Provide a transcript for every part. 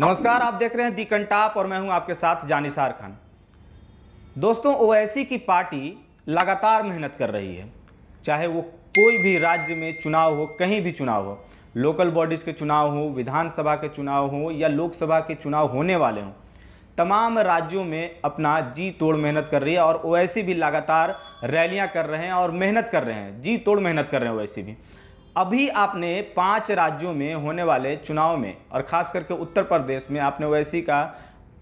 नमस्कार आप देख रहे हैं दी कंटाप और मैं हूं आपके साथ जानिसार खान दोस्तों ओएसी की पार्टी लगातार मेहनत कर रही है चाहे वो कोई भी राज्य में चुनाव हो कहीं भी चुनाव हो लोकल बॉडीज़ के चुनाव हो विधानसभा के चुनाव हो या लोकसभा के चुनाव होने वाले हों तमाम राज्यों में अपना जी तोड़ मेहनत कर रही है और ओएसी भी लगातार रैलियां कर रहे हैं और मेहनत कर रहे हैं जी तोड़ मेहनत कर रहे हैं ओएसी भी अभी आपने पांच राज्यों में होने वाले चुनाव में और ख़ास करके उत्तर प्रदेश में आपने ओवैसी का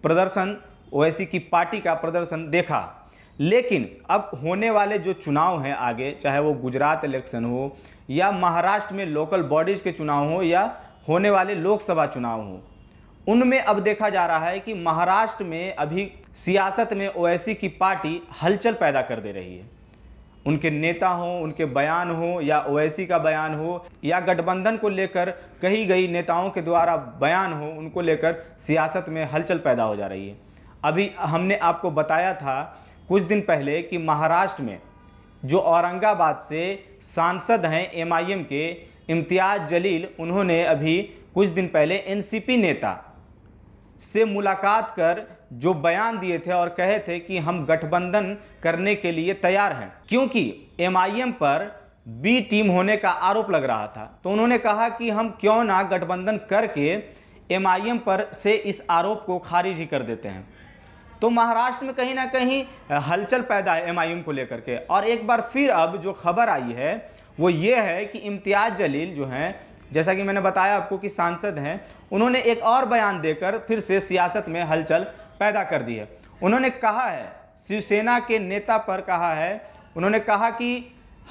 प्रदर्शन ओवैसी की पार्टी का प्रदर्शन देखा लेकिन अब होने वाले जो चुनाव हैं आगे चाहे वो गुजरात इलेक्शन हो या महाराष्ट्र में लोकल बॉडीज़ के चुनाव हो या होने वाले लोकसभा चुनाव हो उनमें अब देखा जा रहा है कि महाराष्ट्र में अभी सियासत में ओवैसी की पार्टी हलचल पैदा कर दे रही है उनके नेता हों उनके बयान हो या ओवैसी का बयान हो या गठबंधन को लेकर कही गई नेताओं के द्वारा बयान हो उनको लेकर सियासत में हलचल पैदा हो जा रही है अभी हमने आपको बताया था कुछ दिन पहले कि महाराष्ट्र में जो औरंगाबाद से सांसद हैं एमआईएम के इम्तियाज़ जलील उन्होंने अभी कुछ दिन पहले एनसीपी नेता से मुलाकात कर जो बयान दिए थे और कहे थे कि हम गठबंधन करने के लिए तैयार हैं क्योंकि एमआईएम पर बी टीम होने का आरोप लग रहा था तो उन्होंने कहा कि हम क्यों ना गठबंधन करके एमआईएम पर से इस आरोप को खारिज ही कर देते हैं तो महाराष्ट्र में कहीं ना कहीं हलचल पैदा है एमआईएम को लेकर के और एक बार फिर अब जो खबर आई है वो ये है कि इम्तियाज़ जलील जो हैं जैसा कि मैंने बताया आपको कि सांसद हैं उन्होंने एक और बयान देकर फिर से सियासत में हलचल पैदा कर दी है उन्होंने कहा है शिवसेना के नेता पर कहा है उन्होंने कहा कि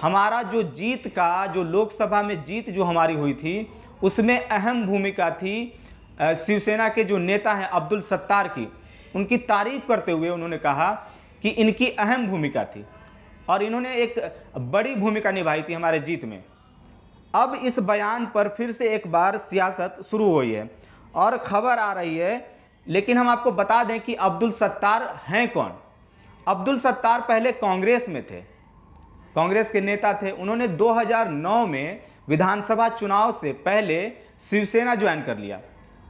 हमारा जो जीत का जो लोकसभा में जीत जो हमारी हुई थी उसमें अहम भूमिका थी शिवसेना के जो नेता हैं अब्दुल सत्तार की उनकी तारीफ करते हुए उन्होंने कहा कि इनकी अहम भूमिका थी और इन्होंने एक बड़ी भूमिका निभाई थी हमारे जीत में अब इस बयान पर फिर से एक बार सियासत शुरू हुई है और खबर आ रही है लेकिन हम आपको बता दें कि अब्दुल सत्तार हैं कौन अब्दुल सत्तार पहले कांग्रेस में थे कांग्रेस के नेता थे उन्होंने 2009 में विधानसभा चुनाव से पहले शिवसेना ज्वाइन कर लिया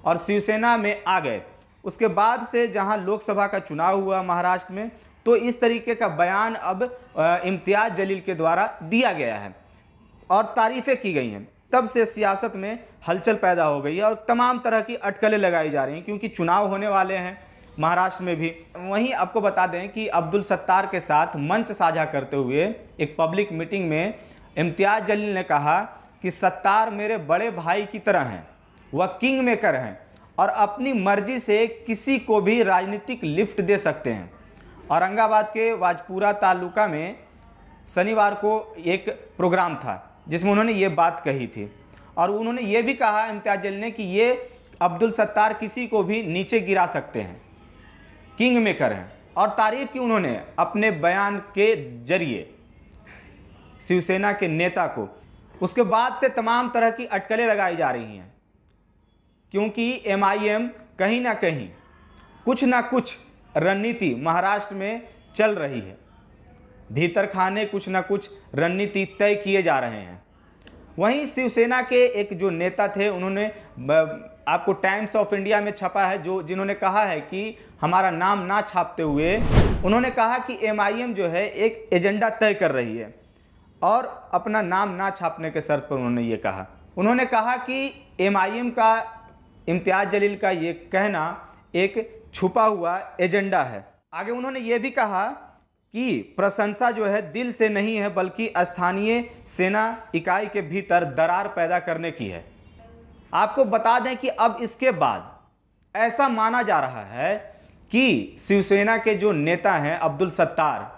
और शिवसेना में आ गए उसके बाद से जहां लोकसभा का चुनाव हुआ महाराष्ट्र में तो इस तरीके का बयान अब इम्तियाज़ जलील के द्वारा दिया गया है और तारीफ़ें की गई हैं तब से सियासत में हलचल पैदा हो गई है और तमाम तरह की अटकलें लगाई जा रही हैं क्योंकि चुनाव होने वाले हैं महाराष्ट्र में भी वहीं आपको बता दें कि अब्दुल सत्तार के साथ मंच साझा करते हुए एक पब्लिक मीटिंग में इम्तियाज़ जलील ने कहा कि सत्तार मेरे बड़े भाई की तरह हैं वह किंग मेकर हैं और अपनी मर्जी से किसी को भी राजनीतिक लिफ्ट दे सकते हैं औरंगाबाद के वाजपुरा तालुका में शनिवार को एक प्रोग्राम था जिसमें उन्होंने ये बात कही थी और उन्होंने ये भी कहा इम्तियाज ने कि ये अब्दुल सत्तार किसी को भी नीचे गिरा सकते हैं किंग मेकर हैं और तारीफ की उन्होंने अपने बयान के जरिए शिवसेना के नेता को उसके बाद से तमाम तरह की अटकलें लगाई जा रही हैं क्योंकि एमआईएम कहीं ना कहीं कुछ ना कुछ रणनीति महाराष्ट्र में चल रही है भीतर खाने कुछ ना कुछ रणनीति तय किए जा रहे हैं वहीं शिवसेना के एक जो नेता थे उन्होंने आपको टाइम्स ऑफ इंडिया में छपा है जो जिन्होंने कहा है कि हमारा नाम ना छापते हुए उन्होंने कहा कि एमआईएम जो है एक एजेंडा तय कर रही है और अपना नाम ना छापने के शर्त पर उन्होंने ये कहा उन्होंने कहा कि एमआईएम का इम्तियाज जलील का ये कहना एक छुपा हुआ एजेंडा है आगे उन्होंने ये भी कहा की प्रशंसा जो है दिल से नहीं है बल्कि स्थानीय सेना इकाई के भीतर दरार पैदा करने की है आपको बता दें कि अब इसके बाद ऐसा माना जा रहा है कि शिवसेना के जो नेता हैं अब्दुल सत्तार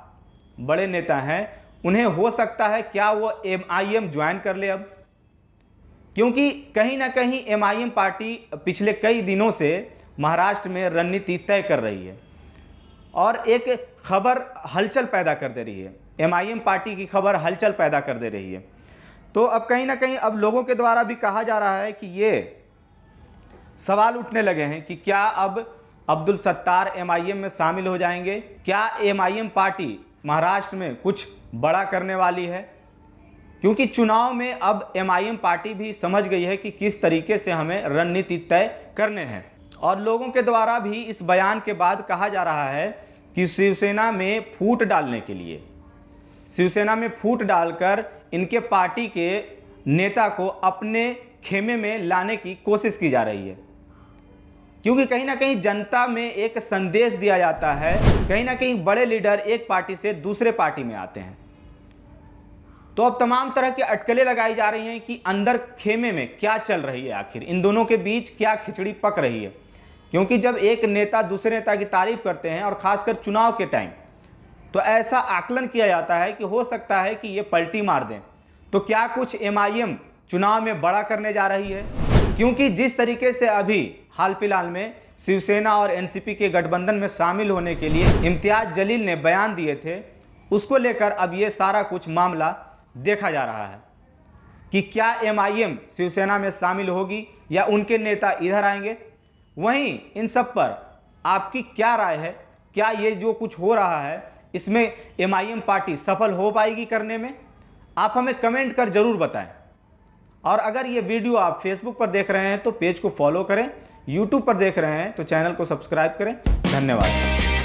बड़े नेता हैं उन्हें हो सकता है क्या वो एम आई एम ज्वाइन कर ले अब क्योंकि कहीं ना कहीं एम आई एम पार्टी पिछले कई दिनों से महाराष्ट्र में रणनीति तय कर रही है और एक खबर हलचल पैदा कर दे रही है एमआईएम पार्टी की खबर हलचल पैदा कर दे रही है तो अब कहीं ना कहीं अब लोगों के द्वारा भी कहा जा रहा है कि ये सवाल उठने लगे हैं कि क्या अब अब्दुल सत्तार एमआईएम में शामिल हो जाएंगे क्या एमआईएम पार्टी महाराष्ट्र में कुछ बड़ा करने वाली है क्योंकि चुनाव में अब एमआईएम पार्टी भी समझ गई है कि किस तरीके से हमें रणनीति तय करने हैं और लोगों के द्वारा भी इस बयान के बाद कहा जा रहा है कि शिवसेना में फूट डालने के लिए शिवसेना में फूट डालकर इनके पार्टी के नेता को अपने खेमे में लाने की कोशिश की जा रही है क्योंकि कहीं ना कहीं जनता में एक संदेश दिया जाता है कहीं ना कहीं बड़े लीडर एक पार्टी से दूसरे पार्टी में आते हैं तो अब तमाम तरह की अटकलें लगाई जा रही हैं कि अंदर खेमे में क्या चल रही है आखिर इन दोनों के बीच क्या खिचड़ी पक रही है क्योंकि जब एक नेता दूसरे नेता की तारीफ करते हैं और ख़ासकर चुनाव के टाइम तो ऐसा आकलन किया जाता है कि हो सकता है कि ये पलटी मार दें तो क्या कुछ एम चुनाव में बड़ा करने जा रही है क्योंकि जिस तरीके से अभी हाल फिलहाल में शिवसेना और एनसीपी के गठबंधन में शामिल होने के लिए इम्तियाज जलील ने बयान दिए थे उसको लेकर अब ये सारा कुछ मामला देखा जा रहा है कि क्या एमआईएम शिवसेना में शामिल होगी या उनके नेता इधर आएंगे वहीं इन सब पर आपकी क्या राय है क्या ये जो कुछ हो रहा है इसमें एम पार्टी सफल हो पाएगी करने में आप हमें कमेंट कर ज़रूर बताएं और अगर ये वीडियो आप फेसबुक पर देख रहे हैं तो पेज को फॉलो करें यूट्यूब पर देख रहे हैं तो चैनल को सब्सक्राइब करें धन्यवाद